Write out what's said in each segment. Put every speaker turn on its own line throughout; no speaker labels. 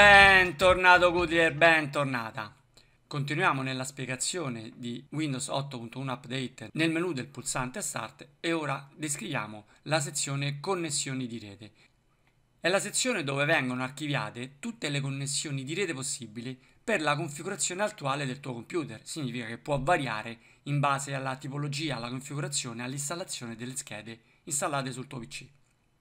Bentornato Goodyear, bentornata. Continuiamo nella spiegazione di Windows 8.1 Update nel menu del pulsante Start e ora descriviamo la sezione Connessioni di rete. È la sezione dove vengono archiviate tutte le connessioni di rete possibili per la configurazione attuale del tuo computer. Significa che può variare in base alla tipologia, alla configurazione e all'installazione delle schede installate sul tuo PC.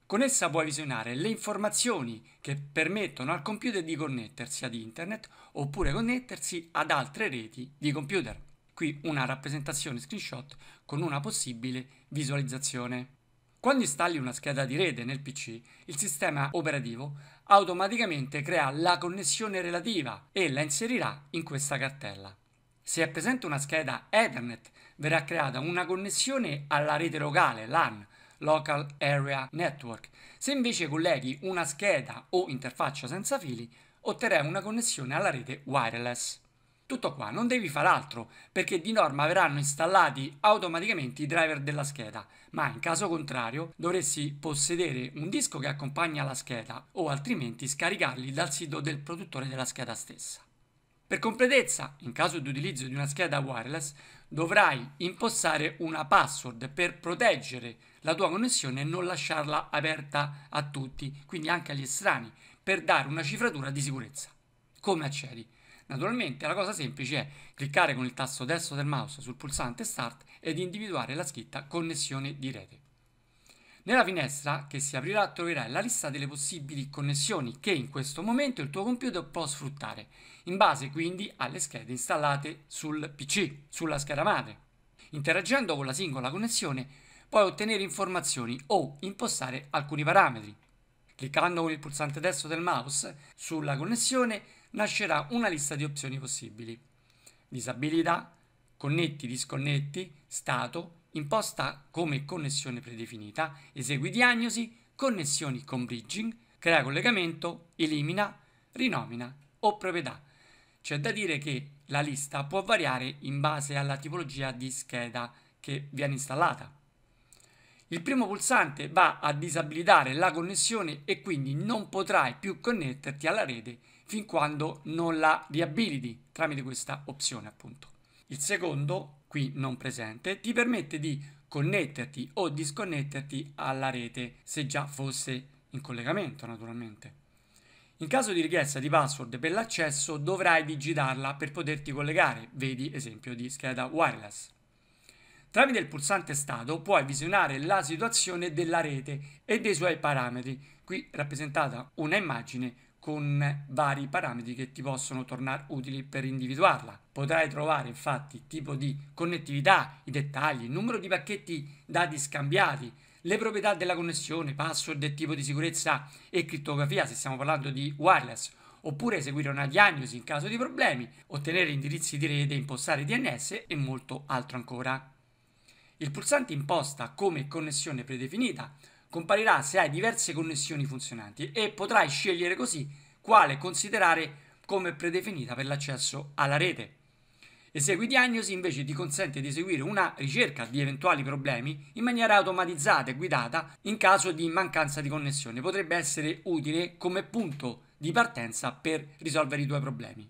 Con essa puoi visionare le informazioni che permettono al computer di connettersi ad internet oppure connettersi ad altre reti di computer. Qui una rappresentazione screenshot con una possibile visualizzazione. Quando installi una scheda di rete nel PC, il sistema operativo automaticamente crea la connessione relativa e la inserirà in questa cartella. Se è presente una scheda Ethernet, verrà creata una connessione alla rete locale LAN Local Area Network. Se invece colleghi una scheda o interfaccia senza fili, otterrai una connessione alla rete wireless. Tutto qua, non devi fare altro, perché di norma verranno installati automaticamente i driver della scheda, ma in caso contrario dovresti possedere un disco che accompagna la scheda o altrimenti scaricarli dal sito del produttore della scheda stessa. Per completezza, in caso di utilizzo di una scheda wireless, dovrai impostare una password per proteggere la tua connessione e non lasciarla aperta a tutti, quindi anche agli estranei, per dare una cifratura di sicurezza. Come accedi? Naturalmente la cosa semplice è cliccare con il tasto destro del mouse sul pulsante Start ed individuare la scritta Connessione di rete. Nella finestra che si aprirà troverai la lista delle possibili connessioni che in questo momento il tuo computer può sfruttare, in base quindi alle schede installate sul PC, sulla scheda madre. Interagendo con la singola connessione puoi ottenere informazioni o impostare alcuni parametri. Cliccando con il pulsante destro del mouse sulla connessione nascerà una lista di opzioni possibili. Disabilità, connetti, disconnetti, stato, imposta come connessione predefinita, esegui diagnosi, connessioni con bridging, crea collegamento, elimina, rinomina o proprietà. C'è da dire che la lista può variare in base alla tipologia di scheda che viene installata. Il primo pulsante va a disabilitare la connessione e quindi non potrai più connetterti alla rete fin quando non la riabiliti tramite questa opzione appunto. Il secondo, qui non presente, ti permette di connetterti o disconnetterti alla rete se già fosse in collegamento naturalmente. In caso di richiesta di password per l'accesso dovrai digitarla per poterti collegare, vedi esempio di scheda wireless. Tramite il pulsante stato puoi visionare la situazione della rete e dei suoi parametri, qui rappresentata una immagine con vari parametri che ti possono tornare utili per individuarla. Potrai trovare infatti tipo di connettività, i dettagli, il numero di pacchetti dati scambiati, le proprietà della connessione, password e tipo di sicurezza e criptografia se stiamo parlando di wireless, oppure eseguire una diagnosi in caso di problemi, ottenere indirizzi di rete, impostare DNS e molto altro ancora. Il pulsante imposta come connessione predefinita comparirà se hai diverse connessioni funzionanti e potrai scegliere così quale considerare come predefinita per l'accesso alla rete. Esegui diagnosi invece ti consente di eseguire una ricerca di eventuali problemi in maniera automatizzata e guidata in caso di mancanza di connessione. Potrebbe essere utile come punto di partenza per risolvere i tuoi problemi.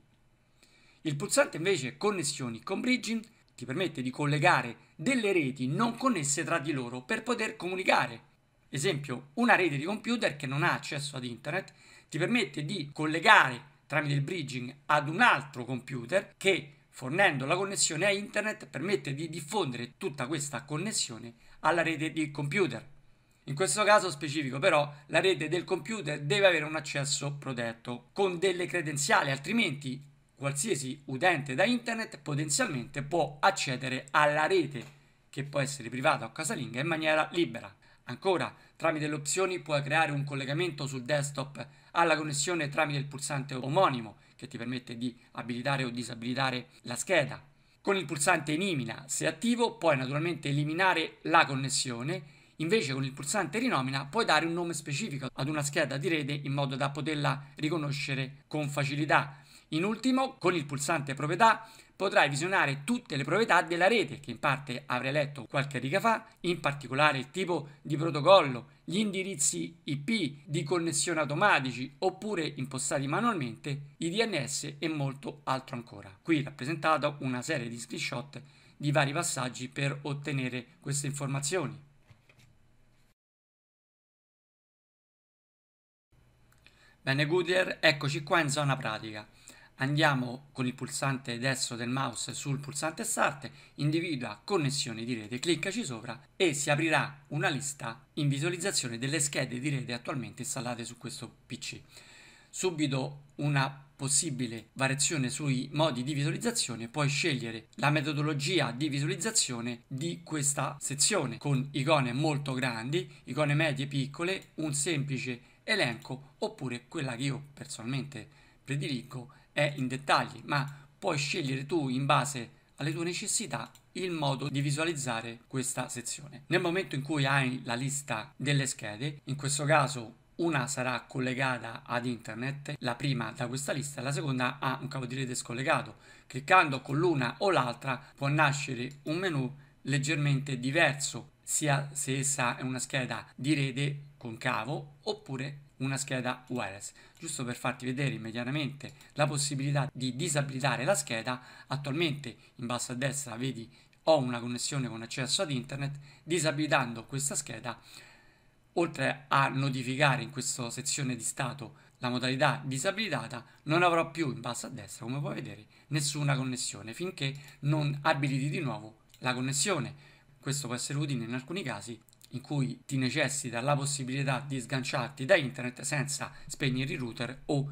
Il pulsante invece connessioni con bridging ti permette di collegare delle reti non connesse tra di loro per poter comunicare. Esempio, una rete di computer che non ha accesso ad internet ti permette di collegare tramite il bridging ad un altro computer che fornendo la connessione a internet permette di diffondere tutta questa connessione alla rete di computer. In questo caso specifico però la rete del computer deve avere un accesso protetto con delle credenziali, altrimenti qualsiasi utente da internet potenzialmente può accedere alla rete, che può essere privata o casalinga, in maniera libera. Ancora, tramite le opzioni puoi creare un collegamento sul desktop alla connessione tramite il pulsante omonimo, che ti permette di abilitare o disabilitare la scheda. Con il pulsante elimina, se attivo, puoi naturalmente eliminare la connessione Invece con il pulsante rinomina puoi dare un nome specifico ad una scheda di rete in modo da poterla riconoscere con facilità. In ultimo, con il pulsante proprietà potrai visionare tutte le proprietà della rete che in parte avrei letto qualche riga fa, in particolare il tipo di protocollo, gli indirizzi IP di connessione automatici oppure impostati manualmente, i DNS e molto altro ancora. Qui rappresentata una serie di screenshot di vari passaggi per ottenere queste informazioni. Bene Goodyear, eccoci qua in zona pratica andiamo con il pulsante destro del mouse sul pulsante Start, individua connessioni di rete, cliccaci sopra e si aprirà una lista in visualizzazione delle schede di rete attualmente installate su questo PC. Subito una possibile variazione sui modi di visualizzazione, puoi scegliere la metodologia di visualizzazione di questa sezione con icone molto grandi, icone medie piccole, un semplice elenco oppure quella che io personalmente prediligo è in dettagli, ma puoi scegliere tu in base alle tue necessità il modo di visualizzare questa sezione. Nel momento in cui hai la lista delle schede, in questo caso una sarà collegata ad internet, la prima da questa lista, la seconda ha un cavo di rete scollegato. Cliccando con l'una o l'altra può nascere un menu leggermente diverso, sia se essa è una scheda di rete con cavo oppure una scheda wireless, giusto per farti vedere immediatamente la possibilità di disabilitare la scheda, attualmente in basso a destra vedi ho una connessione con accesso ad internet, disabilitando questa scheda, oltre a notificare in questa sezione di stato la modalità disabilitata, non avrò più in basso a destra, come puoi vedere, nessuna connessione finché non abiliti di nuovo la connessione. Questo può essere utile in alcuni casi in cui ti necessita la possibilità di sganciarti da internet senza spegnere il router o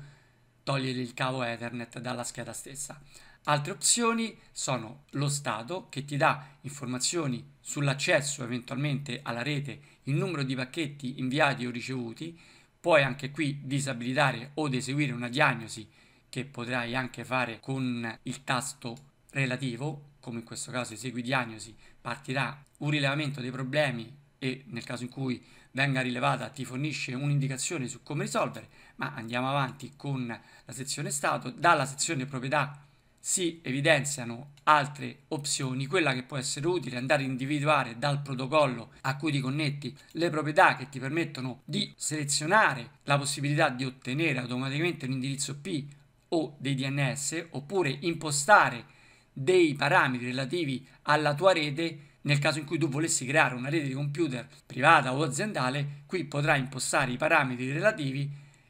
togliere il cavo Ethernet dalla scheda stessa. Altre opzioni sono lo stato che ti dà informazioni sull'accesso eventualmente alla rete, il numero di pacchetti inviati o ricevuti, puoi anche qui disabilitare o eseguire una diagnosi che potrai anche fare con il tasto relativo, come in questo caso esegui diagnosi, partirà un rilevamento dei problemi e nel caso in cui venga rilevata ti fornisce un'indicazione su come risolvere, ma andiamo avanti con la sezione stato, dalla sezione proprietà si evidenziano altre opzioni, quella che può essere utile è andare a individuare dal protocollo a cui ti connetti le proprietà che ti permettono di selezionare la possibilità di ottenere automaticamente un indirizzo P o dei DNS oppure impostare dei parametri relativi alla tua rete nel caso in cui tu volessi creare una rete di computer privata o aziendale, qui potrai impostare i parametri relativi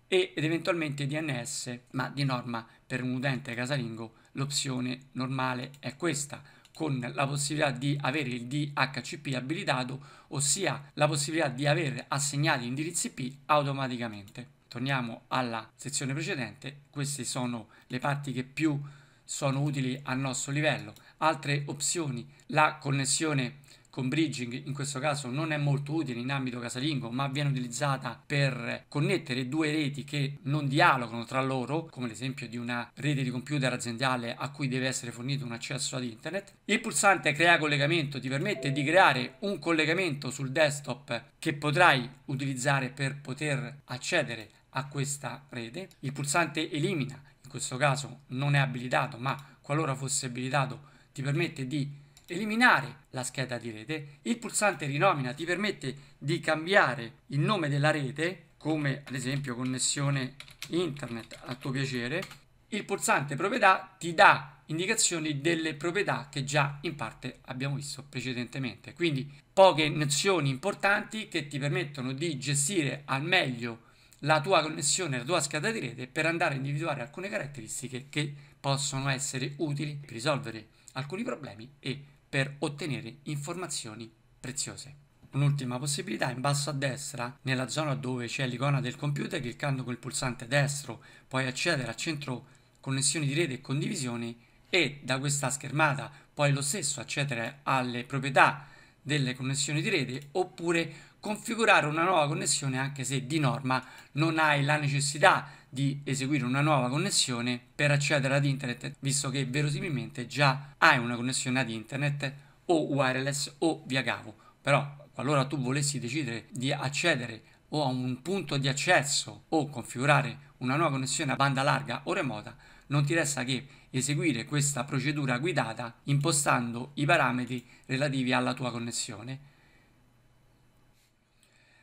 ed eventualmente DNS, ma di norma per un utente casalingo l'opzione normale è questa, con la possibilità di avere il DHCP abilitato, ossia la possibilità di avere assegnati indirizzi IP automaticamente. Torniamo alla sezione precedente, queste sono le parti che più sono utili al nostro livello. Altre opzioni, la connessione con bridging in questo caso non è molto utile in ambito casalingo ma viene utilizzata per connettere due reti che non dialogano tra loro come l'esempio di una rete di computer aziendale a cui deve essere fornito un accesso ad internet il pulsante crea collegamento ti permette di creare un collegamento sul desktop che potrai utilizzare per poter accedere a questa rete il pulsante elimina questo caso non è abilitato, ma qualora fosse abilitato ti permette di eliminare la scheda di rete, il pulsante rinomina ti permette di cambiare il nome della rete, come ad esempio connessione internet a tuo piacere, il pulsante proprietà ti dà indicazioni delle proprietà che già in parte abbiamo visto precedentemente. Quindi poche nozioni importanti che ti permettono di gestire al meglio la tua connessione, la tua scheda di rete per andare a individuare alcune caratteristiche che possono essere utili per risolvere alcuni problemi e per ottenere informazioni preziose. Un'ultima possibilità, in basso a destra, nella zona dove c'è l'icona del computer, cliccando col pulsante destro puoi accedere al centro connessioni di rete e condivisione e da questa schermata puoi lo stesso accedere alle proprietà delle connessioni di rete oppure configurare una nuova connessione anche se di norma non hai la necessità di eseguire una nuova connessione per accedere ad internet visto che verosimilmente già hai una connessione ad internet o wireless o via cavo però qualora tu volessi decidere di accedere o a un punto di accesso o configurare una nuova connessione a banda larga o remota non ti resta che eseguire questa procedura guidata impostando i parametri relativi alla tua connessione.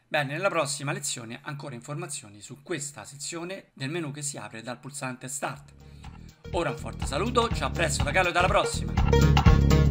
Bene, nella prossima lezione ancora informazioni su questa sezione del menu che si apre dal pulsante Start. Ora un forte saluto, ciao a presto da Carlo e alla prossima!